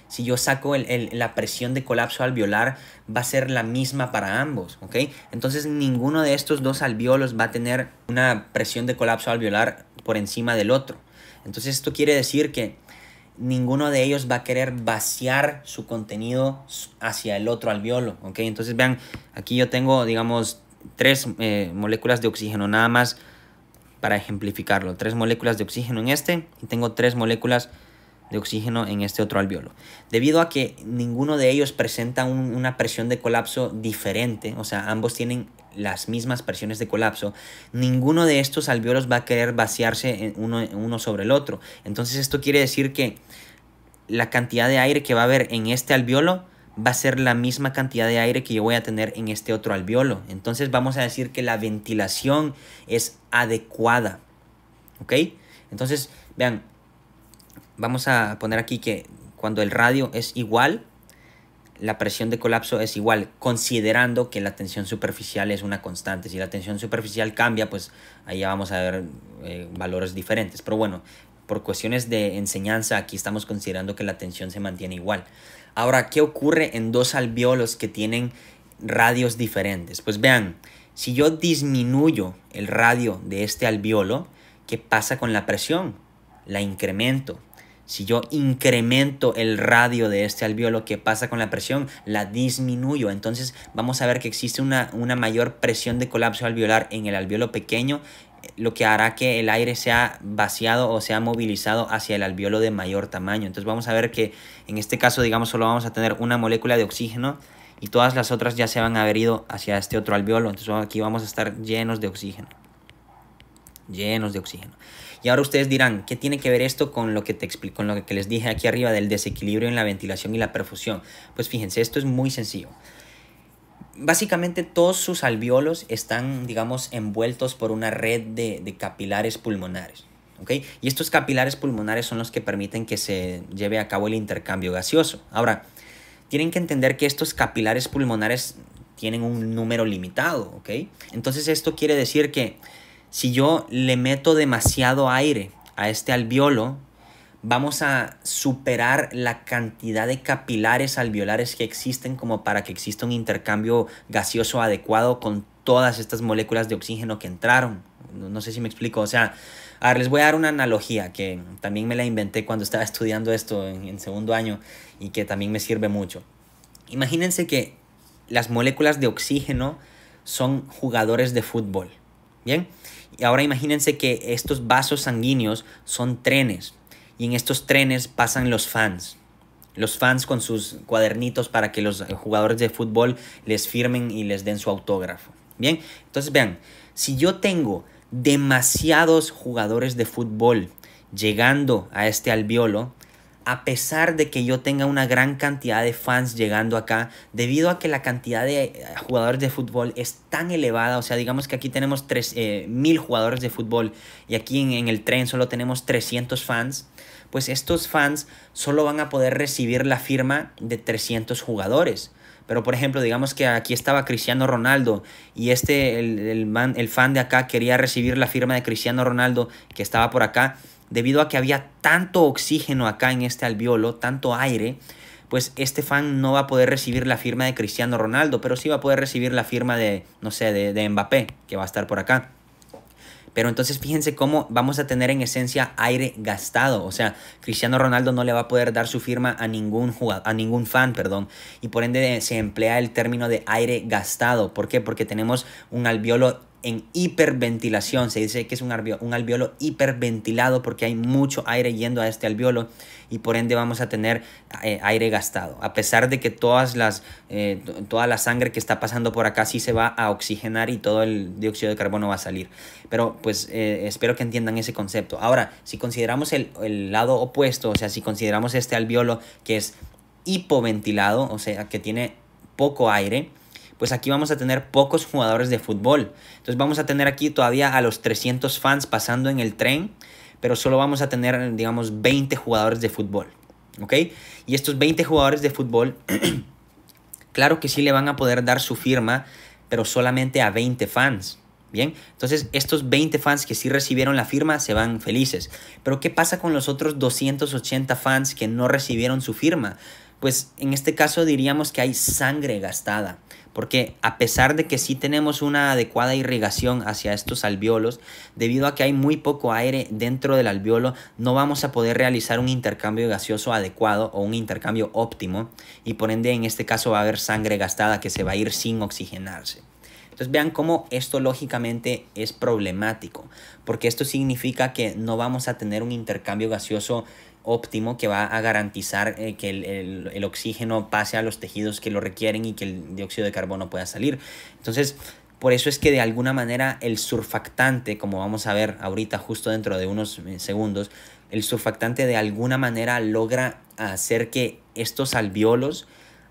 si yo saco la presión de colapso alveolar, va a ser la misma para ambos, ¿ok? Entonces ninguno de estos dos alveolos va a tener una presión de colapso alveolar por encima del otro. Entonces esto quiere decir que ninguno de ellos va a querer vaciar su contenido hacia el otro alveolo, ¿ok? Entonces vean, aquí yo tengo, digamos, tres eh, moléculas de oxígeno nada más para ejemplificarlo. Tres moléculas de oxígeno en este y tengo tres moléculas de oxígeno en este otro alveolo. Debido a que ninguno de ellos presenta una presión de colapso diferente, o sea, ambos tienen las mismas presiones de colapso, ninguno de estos alveolos va a querer vaciarse uno, uno sobre el otro. Entonces esto quiere decir que la cantidad de aire que va a haber en este alveolo va a ser la misma cantidad de aire que yo voy a tener en este otro alveolo. Entonces vamos a decir que la ventilación es adecuada. ¿Ok? Entonces, vean, vamos a poner aquí que cuando el radio es igual, la presión de colapso es igual, considerando que la tensión superficial es una constante. Si la tensión superficial cambia, pues ahí ya vamos a ver eh, valores diferentes. Pero bueno, por cuestiones de enseñanza, aquí estamos considerando que la tensión se mantiene igual. Ahora, ¿qué ocurre en dos alveolos que tienen radios diferentes? Pues vean, si yo disminuyo el radio de este alveolo, ¿qué pasa con la presión? La incremento. Si yo incremento el radio de este alveolo, ¿qué pasa con la presión? La disminuyo. Entonces vamos a ver que existe una, una mayor presión de colapso alveolar en el alveolo pequeño lo que hará que el aire sea vaciado o sea movilizado hacia el alveolo de mayor tamaño. Entonces vamos a ver que en este caso, digamos, solo vamos a tener una molécula de oxígeno y todas las otras ya se van a haber ido hacia este otro alveolo. Entonces aquí vamos a estar llenos de oxígeno. Llenos de oxígeno. Y ahora ustedes dirán, ¿qué tiene que ver esto con lo que, te con lo que les dije aquí arriba del desequilibrio en la ventilación y la perfusión? Pues fíjense, esto es muy sencillo básicamente todos sus alveolos están, digamos, envueltos por una red de, capilares pulmonares. ¿okay? Y estos capilares pulmonares son los que permiten que se lleve a cabo el intercambio gaseoso. Ahora, tienen que entender que estos capilares pulmonares tienen un número limitado. ¿okay? Entonces esto quiere decir que si yo le meto demasiado aire a este alveolo, vamos a superar la cantidad de capilares alveolares que existen como para que exista un intercambio gaseoso adecuado con todas estas moléculas de oxígeno que entraron. No, sé si me explico, o sea, a les voy a dar una analogía que también me la inventé cuando estaba *laughs* estudiando esto en, en segundo año y que también me sirve mucho. Imagínense que las moléculas de oxígeno son jugadores de fútbol, ¿bien? Y ahora imagínense que estos vasos sanguíneos son trenes y en estos trenes pasan los fans. Los fans con sus cuadernitos para que los jugadores de fútbol les firmen y les den su autógrafo. Bien, entonces vean, si yo tengo demasiados jugadores de fútbol llegando a este albiolo, a pesar de que yo tenga una gran cantidad de fans llegando acá, debido a que la cantidad de eh, jugadores de fútbol es tan elevada, o sea, digamos que aquí tenemos 3000 eh, mil jugadores de fútbol y aquí en, en el tren solo tenemos 300 fans, pues estos fans solo van a poder recibir la firma de 300 jugadores. Pero por ejemplo, digamos que aquí estaba Cristiano Ronaldo y este, el, el fan de acá quería recibir la firma de Cristiano Ronaldo que estaba por acá. Debido a que había tanto oxígeno acá en este albiolo, tanto aire, pues este fan no va a poder recibir la firma de Cristiano Ronaldo, pero sí va a poder recibir la firma de, no sé, de, de Mbappé, que va a estar por acá. Pero entonces fíjense cómo vamos a tener en esencia aire gastado. O sea, Cristiano Ronaldo no le va a poder dar su firma a ningún, jugador, a ningún fan, perdón. Y por ende se emplea el término de aire gastado. ¿Por qué? Porque tenemos un alveolo en hiperventilación. Se dice que es un, alveolo, hiperventilado porque hay mucho aire yendo a este alveolo y por ende vamos a tener eh, aire gastado. A pesar de que todas las, eh, toda la sangre que está pasando por acá sí se va a oxigenar y todo el dióxido de carbono va a salir. Pero pues eh, espero que entiendan ese concepto. Ahora, si consideramos el, el lado opuesto, o sea, si consideramos este alveolo que es hipoventilado, o sea, que tiene poco aire, pues aquí vamos a tener pocos jugadores de fútbol. Entonces vamos a tener aquí todavía a los 300 fans pasando en el tren, pero solo vamos a tener, digamos, 20 jugadores de fútbol. ¿Ok? Y estos 20 jugadores de fútbol, *clears throat* claro que sí le van a poder dar su firma, pero solamente a 20 fans. Bien, entonces estos 20 fans que sí recibieron la firma se van felices. Pero ¿qué pasa con los otros 280 fans que no recibieron su firma? Pues en este caso diríamos que hay sangre gastada porque a pesar de que sí tenemos una adecuada irrigación hacia estos alveolos, debido a que hay muy poco aire dentro del alveolo, no vamos a poder realizar un intercambio gaseoso adecuado o un intercambio óptimo y por ende en este caso va a haber sangre gastada que se va a ir sin oxigenarse. Entonces vean cómo esto lógicamente es problemático, porque esto significa que no vamos a tener un intercambio gaseoso óptimo que va a garantizar eh, que el, el, oxígeno pase a los tejidos que lo requieren y que el dióxido de carbono pueda salir. Entonces, por eso es que de alguna manera el surfactante, como vamos a ver ahorita justo dentro de unos eh, segundos, el surfactante de alguna manera logra hacer que estos alveolos,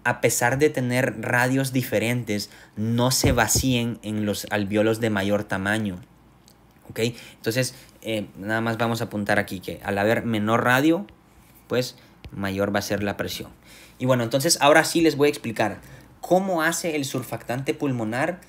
a pesar de tener radios diferentes, no se vacíen en los alveolos de mayor tamaño. ¿Ok? Entonces, eh, nada más vamos a apuntar aquí que al haber menor radio, pues mayor va a ser la presión. Y bueno, entonces ahora sí les voy a explicar cómo hace el surfactante pulmonar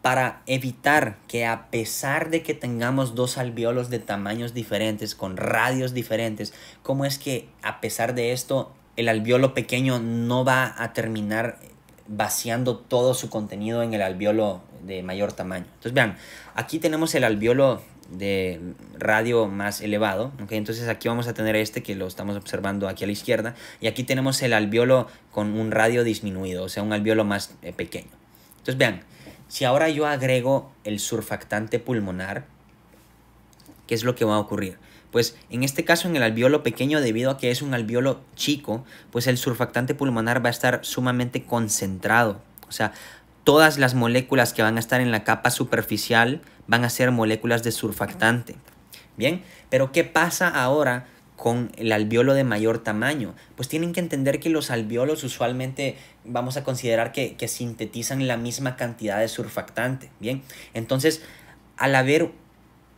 para evitar que a pesar de que tengamos dos alveolos de tamaños diferentes, con radios diferentes, cómo es que a pesar de esto el alveolo pequeño no va a terminar vaciando todo su contenido en el alveolo de mayor tamaño. Entonces vean, aquí tenemos el alveolo de radio más elevado. Entonces aquí vamos a tener este que lo estamos observando aquí a la izquierda. Y aquí tenemos el alveolo con un radio disminuido, o sea, un alveolo más eh, pequeño. Entonces vean, si ahora yo agrego el surfactante pulmonar, ¿qué es lo que va a ocurrir? Pues en este caso en el alveolo pequeño, debido a que es un alveolo chico, pues el surfactante pulmonar va a estar sumamente concentrado. O sea, todas las moléculas que van a estar en la capa superficial van a ser moléculas de surfactante. Bien, pero ¿qué pasa ahora con el alveolo de mayor tamaño? Pues tienen que entender que los alveolos usualmente vamos a considerar que, sintetizan la misma cantidad de surfactante. Bien, entonces al haber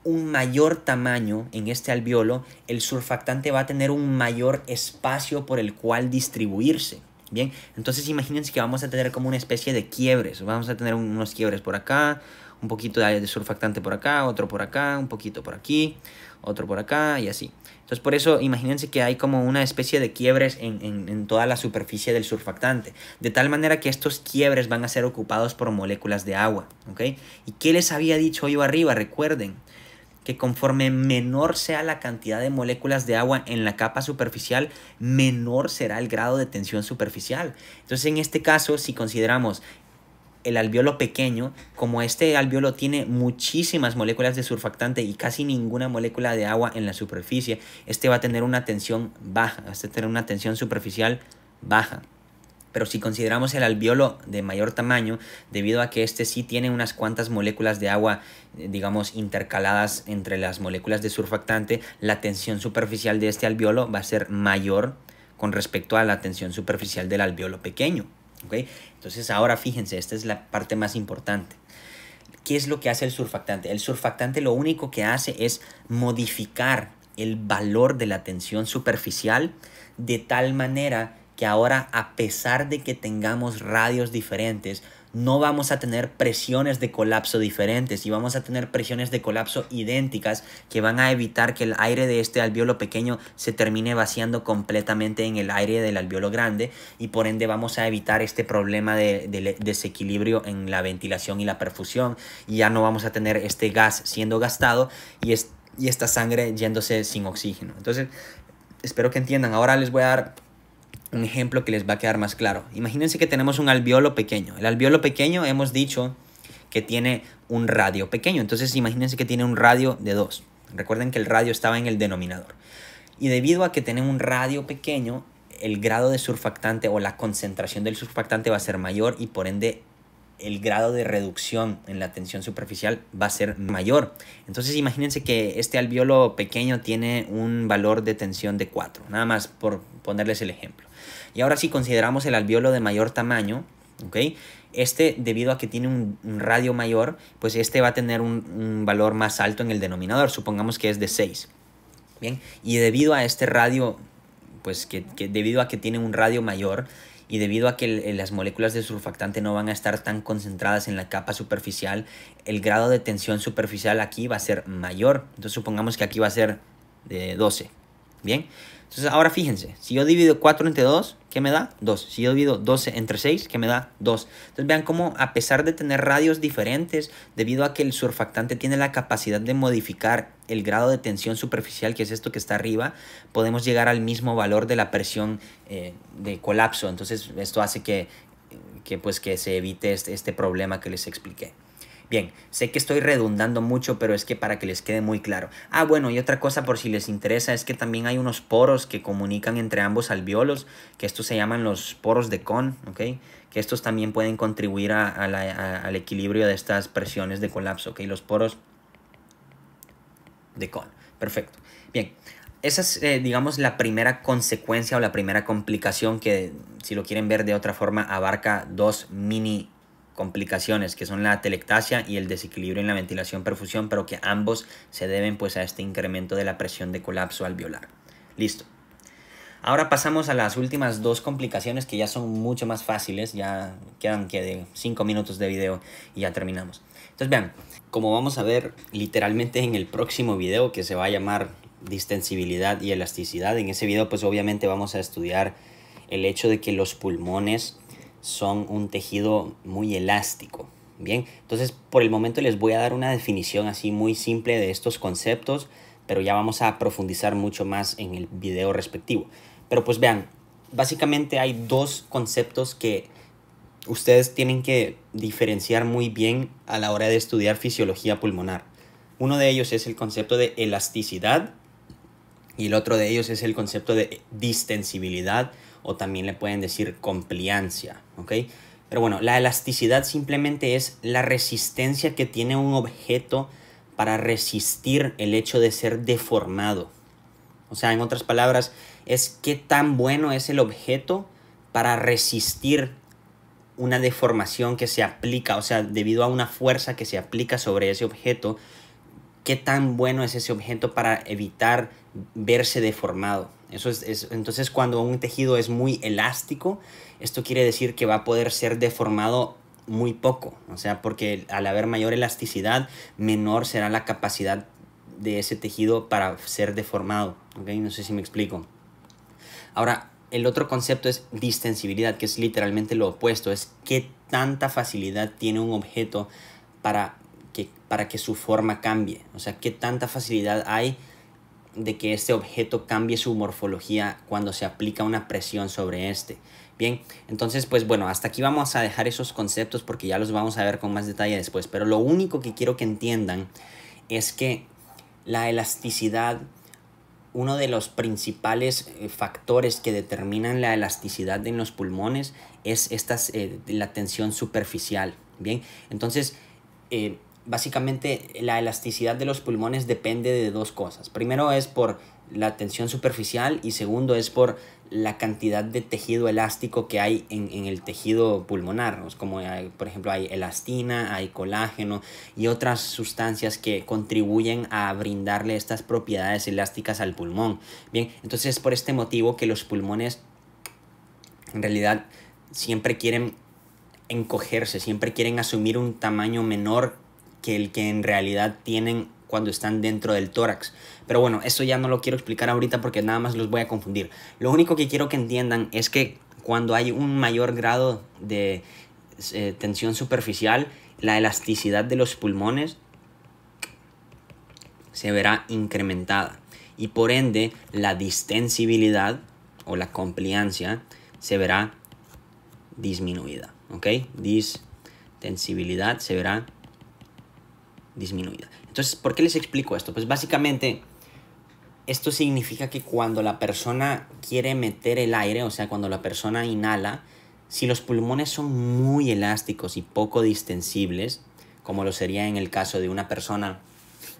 un mayor tamaño en este alveolo, el surfactante va a tener un mayor espacio por el cual distribuirse. Bien, entonces imagínense que vamos a tener como una especie de quiebres. Vamos a tener unos quiebres por acá, un poquito de surfactante por acá, otro por acá, un poquito por aquí, otro por acá y así. Entonces por eso imagínense que hay como una especie de quiebres en, toda la superficie del surfactante, de tal manera que estos quiebres van a ser ocupados por moléculas de agua, ¿ok? ¿Y qué les había dicho yo arriba? Recuerden que conforme menor sea la cantidad de moléculas de agua en la capa superficial, menor será el grado de tensión superficial. Entonces en este caso, si consideramos el alveolo pequeño, como este alveolo tiene muchísimas moléculas de surfactante y casi ninguna molécula de agua en la superficie, este va a tener una tensión baja, este va a tener una tensión superficial baja pero si consideramos el alveolo de mayor tamaño, debido a que este sí tiene unas cuantas moléculas de agua, eh, digamos, intercaladas entre las moléculas de surfactante, la tensión superficial de este alveolo va a ser mayor con respecto a la tensión superficial del alveolo pequeño. Entonces ahora fíjense, esta es la parte más importante. ¿Qué es lo que hace el surfactante? El surfactante lo único que hace es modificar el valor de la tensión superficial de tal manera que ahora a pesar de que tengamos radios diferentes, no vamos a tener presiones de colapso diferentes y vamos a tener presiones de colapso idénticas que van a evitar que el aire de este alveolo pequeño se termine vaciando completamente en el aire del alveolo grande y por ende vamos a evitar este problema de, desequilibrio en la ventilación y la perfusión y ya no vamos a tener este gas siendo gastado y, y esta sangre yéndose sin oxígeno. Entonces, espero que entiendan. Ahora les voy a dar un ejemplo que les va a quedar más claro. Imagínense que tenemos un alveolo pequeño. El alveolo pequeño hemos dicho que tiene un radio pequeño. Entonces imagínense que tiene un radio de 2. Recuerden que el radio estaba en el denominador. Y debido a que tiene un radio pequeño, el grado de surfactante o la concentración del surfactante va a ser mayor y por ende el grado de reducción en la tensión superficial va a ser mayor. Entonces imagínense que este alveolo pequeño tiene un valor de tensión de 4, nada más por ponerles el ejemplo. Y ahora si consideramos el alveolo de mayor tamaño, okay Este, debido a que tiene un, radio mayor, pues este va a tener un, valor más alto en el denominador, supongamos que es de 6. Bien, y debido a este radio, pues que, que debido a que tiene un radio mayor, y debido a que las moléculas de surfactante no van a estar tan concentradas en la capa superficial, el grado de tensión superficial aquí va a ser mayor. Entonces supongamos que aquí va a ser de 12. Bien, entonces ahora fíjense, si yo divido 4 entre 2, ¿qué me da? 2. Si yo divido 12 entre 6, ¿qué me da? 2. Entonces vean cómo a pesar de tener radios diferentes, debido a que el surfactante tiene la capacidad de modificar el grado de tensión superficial, que es esto que está arriba, podemos llegar al mismo valor de la presión eh, de colapso. Entonces esto hace que, pues, que se evite este, este problema que les expliqué. Bien, sé que estoy redundando mucho, pero es que para que les quede muy claro. Ah, bueno, y otra cosa por si les interesa es que también hay unos poros que comunican entre ambos alveolos, que estos se llaman los poros de con ¿ok? Que estos también pueden contribuir al equilibrio de estas presiones de colapso, ¿ok? Los poros de con Perfecto. Bien, esa es, eh, digamos, la primera consecuencia o la primera complicación que, si lo quieren ver de otra forma, abarca dos mini complicaciones que son la telectasia y el desequilibrio en la ventilación perfusión, pero que ambos se deben pues a este incremento de la presión de colapso alveolar. Listo. Ahora pasamos a las últimas dos complicaciones que ya son mucho más fáciles, ya quedan que de 5 minutos de video y ya terminamos. Entonces vean, como vamos a ver literalmente en el próximo video que se va a llamar distensibilidad y elasticidad, en ese video pues obviamente vamos a estudiar el hecho de que los pulmones son un tejido muy elástico. Bien, entonces por el momento les voy a dar una definición así muy simple de estos conceptos, pero ya vamos a profundizar mucho más en el video respectivo. Pero pues vean, básicamente hay dos conceptos que ustedes tienen que diferenciar muy bien a la hora de estudiar fisiología pulmonar. Uno de ellos es el concepto de elasticidad y el otro de ellos es el concepto de distensibilidad o también le pueden decir compliancia, ¿ok? Pero bueno, la elasticidad simplemente es la resistencia que tiene un objeto para resistir el hecho de ser deformado. O sea, en otras palabras, es qué tan bueno es el objeto para resistir una deformación que se aplica, o sea, debido a una fuerza que se aplica sobre ese objeto qué tan bueno es ese objeto para evitar verse deformado. Eso es, entonces, cuando un tejido es muy elástico, esto quiere decir que va a poder ser deformado muy poco. O sea, porque al haber mayor elasticidad, menor será la capacidad de ese tejido para ser deformado. No sé si me explico. Ahora, el otro concepto es distensibilidad, que es literalmente lo opuesto. Es qué tanta facilidad tiene un objeto para para que su forma cambie. O sea, qué tanta facilidad hay de que este objeto cambie su morfología cuando se aplica una presión sobre este. Bien, entonces pues bueno, hasta aquí vamos a dejar esos conceptos porque ya los vamos a ver con más detalle después. Pero lo único que quiero que entiendan es que la elasticidad, uno de los principales eh, factores que determinan la elasticidad en los pulmones es esta, eh, la tensión superficial. Bien, entonces eh, básicamente la elasticidad de los pulmones depende de dos cosas. Primero es por la tensión superficial y segundo es por la cantidad de tejido elástico que hay en, el tejido pulmonar, como eh, por ejemplo hay elastina, hay colágeno y otras sustancias que contribuyen a brindarle estas propiedades elásticas al pulmón. Bien, entonces es por este motivo que los pulmones en realidad siempre quieren encogerse, siempre quieren asumir un tamaño menor que el que en realidad tienen cuando están dentro del tórax. Pero bueno, eso ya no lo quiero explicar ahorita porque nada más los voy a confundir. Lo único que quiero que entiendan es que cuando hay un mayor grado de eh, tensión superficial, la elasticidad de los pulmones se verá incrementada y por ende la distensibilidad o la compliancia se verá disminuida, ¿ok? Distensibilidad se verá disminuida. Entonces, ¿por qué les explico esto? Pues básicamente, esto significa que cuando la persona quiere meter el aire, o sea, cuando la persona inhala, si los pulmones son muy elásticos y poco distensibles, como lo sería en el caso de una persona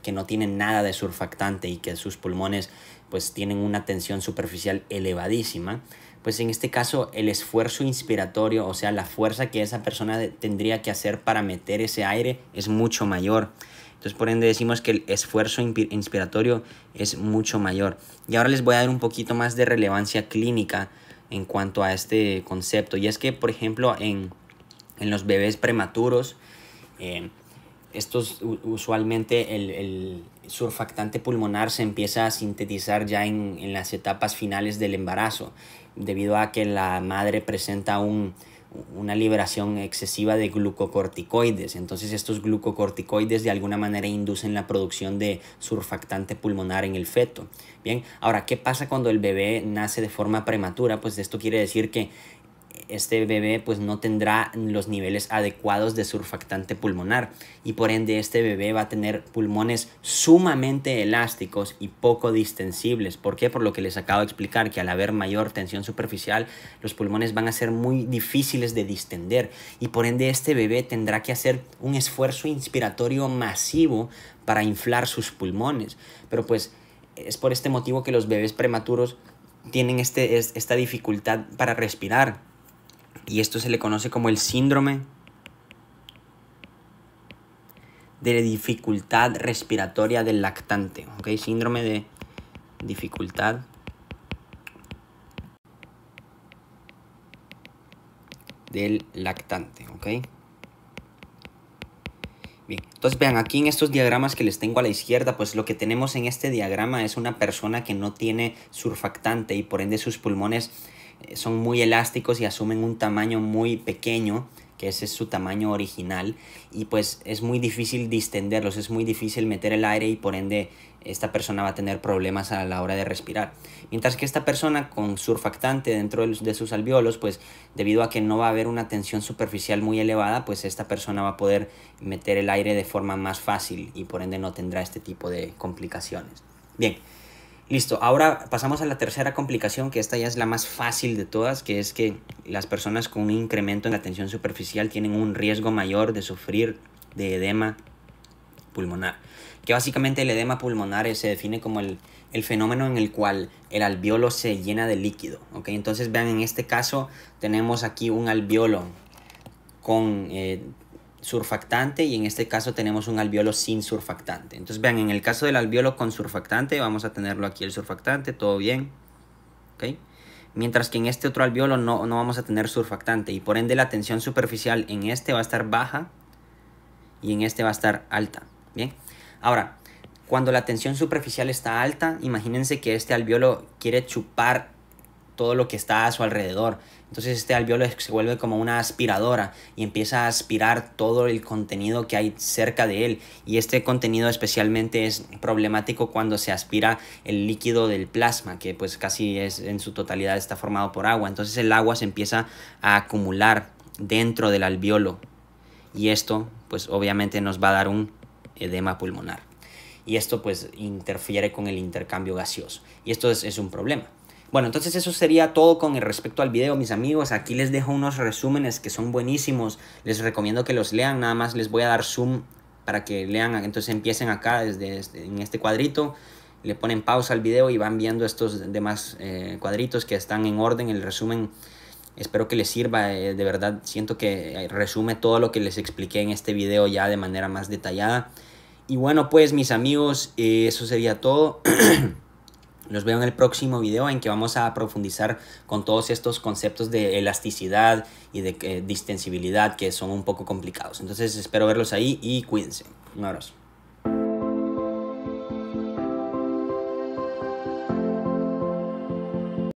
que no tiene nada de surfactante y que sus pulmones pues tienen una tensión superficial elevadísima, pues en este caso el esfuerzo inspiratorio, o sea, la fuerza que esa persona tendría que hacer para meter ese aire es mucho mayor. Entonces, por ende, decimos que el esfuerzo inspiratorio es mucho mayor. Y ahora les voy a dar un poquito más de relevancia clínica en cuanto a este concepto. Y es que, por ejemplo, en, los bebés prematuros, eh, estos usualmente el, surfactante pulmonar se empieza a sintetizar ya en, en las etapas finales del embarazo debido a que la madre presenta una liberación excesiva de glucocorticoides. Entonces estos glucocorticoides de alguna manera inducen la producción de surfactante pulmonar en el feto. Bien, ahora, ¿qué pasa cuando el bebé nace de forma prematura? Pues esto quiere decir que este bebé pues no tendrá los niveles adecuados de surfactante pulmonar y por ende este bebé va a tener pulmones sumamente elásticos y poco distensibles. ¿Por qué? Por lo que les acabo de explicar, que al haber mayor tensión superficial, los pulmones van a ser muy difíciles de distender y por ende este bebé tendrá que hacer un esfuerzo inspiratorio masivo para inflar sus pulmones. Pero pues es por este motivo que los bebés prematuros tienen este, esta dificultad para respirar. Y esto se le conoce como el síndrome de dificultad respiratoria del lactante. Síndrome de dificultad del lactante. ¿ok? Bien, entonces vean, aquí en estos diagramas que les tengo a la izquierda, pues lo que tenemos en este diagrama es una persona que no tiene surfactante y por ende sus pulmones son muy elásticos y asumen un tamaño muy pequeño, que ese es su tamaño original, y pues es muy difícil distenderlos, es muy difícil meter el aire y por ende esta persona va a tener problemas a la hora de respirar. Mientras que esta persona con surfactante dentro de sus alveolos, pues debido a que no va a haber una tensión superficial muy elevada, pues esta persona va a poder meter el aire de forma más fácil y por ende no tendrá este tipo de complicaciones. Bien, Listo, ahora pasamos a la tercera complicación, que esta ya es la más fácil de todas, que es que las personas con un incremento en la tensión superficial tienen un riesgo mayor de sufrir de edema pulmonar, que básicamente el edema pulmonar eh, se define como el, fenómeno en el cual el alveolo se llena de líquido, Entonces vean, en este caso tenemos aquí un alveolo con... Eh, surfactante y en este caso tenemos un alveolo sin surfactante. Entonces vean, en el caso del alveolo con surfactante, vamos a tenerlo aquí el surfactante, todo bien. Mientras que en este otro alveolo no, vamos a tener surfactante y por ende la tensión superficial en este va a estar baja y en este va a estar alta. Bien, ahora, cuando la tensión superficial está alta, imagínense que este alveolo quiere chupar todo lo que está a su alrededor. Entonces este alveolo se vuelve como una aspiradora y empieza a aspirar todo el contenido que hay cerca de él. Y este contenido especialmente es problemático cuando se aspira el líquido del plasma, que pues casi es en su totalidad está formado por agua. Entonces el agua se empieza a acumular dentro del alveolo. Y esto pues obviamente nos va a dar un edema pulmonar. Y esto pues interfiere con el intercambio gaseoso. Y esto es un problema. Bueno, entonces eso sería todo con respecto al video, mis amigos. Aquí les dejo unos resúmenes que son buenísimos. Les recomiendo que los lean. Nada más les voy a dar zoom para que lean. Entonces empiecen acá desde este, en este cuadrito. Le ponen pausa al video y van viendo estos demás eh, cuadritos que están en orden. El resumen espero que les sirva. Eh, de verdad siento que eh, resume todo lo que les expliqué en este video ya de manera más detallada. Y bueno, pues mis amigos, eso sería todo. *clears throat* Los veo en el próximo video en que vamos a profundizar con todos estos conceptos de elasticidad y de eh, distensibilidad que son un poco complicados. Entonces espero verlos ahí y cuídense. Un abrazo.